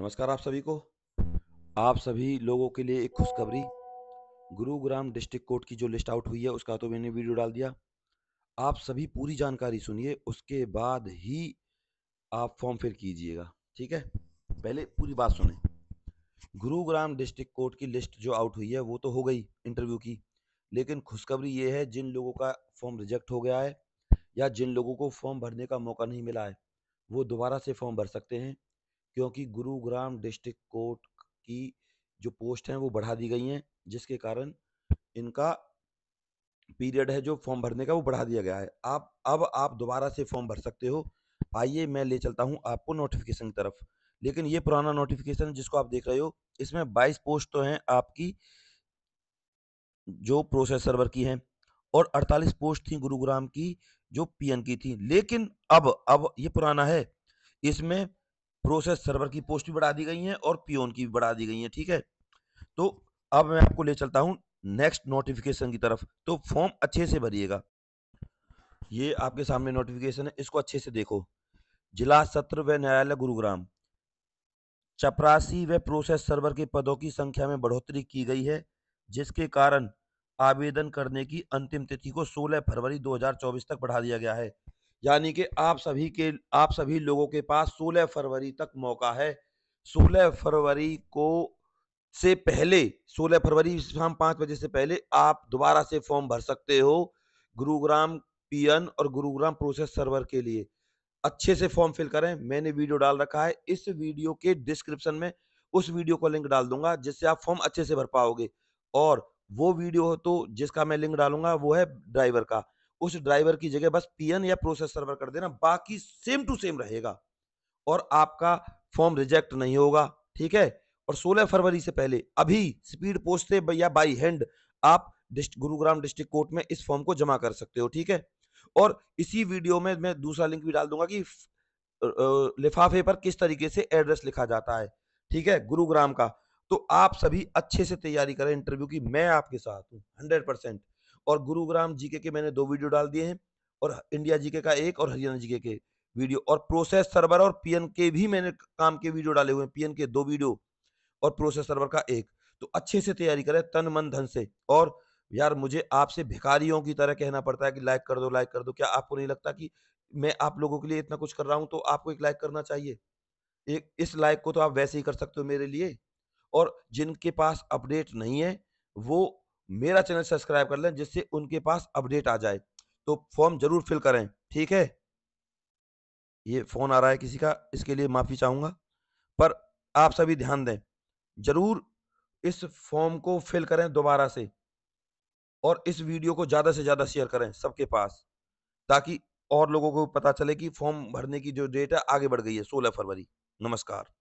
नमस्कार आप सभी को आप सभी लोगों के लिए एक खुशखबरी गुरुग्राम डिस्ट्रिक्ट कोर्ट की जो लिस्ट आउट हुई है उसका तो मैंने वीडियो डाल दिया आप सभी पूरी जानकारी सुनिए उसके बाद ही आप फॉर्म फिल कीजिएगा ठीक है पहले पूरी बात सुने गुरुग्राम डिस्ट्रिक्ट कोर्ट की लिस्ट जो आउट हुई है वो तो हो गई इंटरव्यू की लेकिन खुशखबरी ये है जिन लोगों का फॉर्म रिजेक्ट हो गया है या जिन लोगों को फॉर्म भरने का मौका नहीं मिला है वो दोबारा से फॉर्म भर सकते हैं क्योंकि गुरुग्राम डिस्ट्रिक्ट कोर्ट की जो पोस्ट हैं वो बढ़ा दी गई हैं जिसके कारण इनका पीरियड है जो फॉर्म भरने का वो बढ़ा दिया गया है आप अब आप दोबारा से फॉर्म भर सकते हो आइए मैं ले चलता हूँ आपको नोटिफिकेशन की तरफ लेकिन ये पुराना नोटिफिकेशन जिसको आप देख रहे हो इसमें 22 पोस्ट तो हैं आपकी जो प्रोसेस सर्वर की हैं और 48 पोस्ट थी गुरुग्राम की जो पीएन की थी लेकिन अब अब ये पुराना है इसमें प्रोसेस सर्वर की पोस्ट भी बढ़ा दी गई है और पियोन की भी बढ़ा दी गई है ठीक है तो अब मैं आपको ले चलता हूं नेक्स्ट नोटिफिकेशन की तरफ तो फॉर्म अच्छे से भरिएगा ये आपके सामने नोटिफिकेशन है इसको अच्छे से देखो जिला सत्र व न्यायालय गुरुग्राम चपरासी व प्रोसेस सर्वर के पदों की संख्या में बढ़ोतरी की गई है जिसके कारण आवेदन करने की अंतिम तिथि को 16 फरवरी 2024 तक बढ़ा दिया गया है यानी कि आप सभी के आप सभी लोगों के पास 16 फरवरी तक मौका है 16 फरवरी को से पहले 16 फरवरी शाम पाँच बजे से पहले आप दोबारा से फॉर्म भर सकते हो गुरुग्राम पीएन और गुरुग्राम प्रोसेस सर्वर के लिए अच्छे से फॉर्म फिल करें मैंने वीडियो डाल रखा है इस वीडियो के डिस्क्रिप्शन में उस वीडियो का लिंक डाल दूंगा जिससे आप फॉर्म अच्छे से भर पाओगे और वो वीडियो हो तो जिसका मैं लिंक डालूंगा वो है ड्राइवर का उस ड्राइवर की जगह बस पीएन या प्रोसेस सर्वर कर देना बाकी सेम टू सेम रहेगा और आपका फॉर्म रिजेक्ट नहीं होगा ठीक है और 16 फरवरी से पहले अभी स्पीड पोस्ट से या बाई हैंड आप गुरुग्राम डिस्ट्रिक्ट कोर्ट में इस फॉर्म को जमा कर सकते हो ठीक है और इसी वीडियो में मैं दूसरा लिंक भी डाल दूंगा कि लिफाफे पर किस तरीके से एड्रेस लिखा जाता है ठीक है गुरुग्राम का तो आप सभी अच्छे से तैयारी करें इंटरव्यू की मैं आपके साथ हूँ हंड्रेड और गुरुग्राम जीके के मैंने दो वीडियो डाल दिए हैं और इंडिया जीके का एक और हरियाणा जीके के वीडियो और प्रोसेस सर्वर और पीएन के भी मैंने काम के वीडियो डाले हुए हैं पीएन के दो वीडियो और प्रोसेस सर्वर का एक तो अच्छे से तैयारी करें तन मन धन से और यार मुझे आपसे भिखारियों की तरह कहना पड़ता है कि लाइक कर दो लाइक कर दो क्या आपको नहीं लगता कि मैं आप लोगों के लिए इतना कुछ कर रहा हूं तो आपको एक लाइक करना चाहिए एक इस लाइक को तो आप वैसे ही कर सकते हो मेरे लिए और जिनके पास अपडेट नहीं है वो मेरा चैनल सब्सक्राइब कर लें जिससे उनके पास अपडेट आ जाए तो फॉर्म जरूर फिल करें ठीक है ये फ़ोन आ रहा है किसी का इसके लिए माफ़ी चाहूंगा पर आप सभी ध्यान दें ज़रूर इस फॉर्म को फिल करें दोबारा से और इस वीडियो को ज़्यादा से ज़्यादा शेयर करें सबके पास ताकि और लोगों को पता चले कि फॉर्म भरने की जो डेट है आगे बढ़ गई है सोलह फरवरी नमस्कार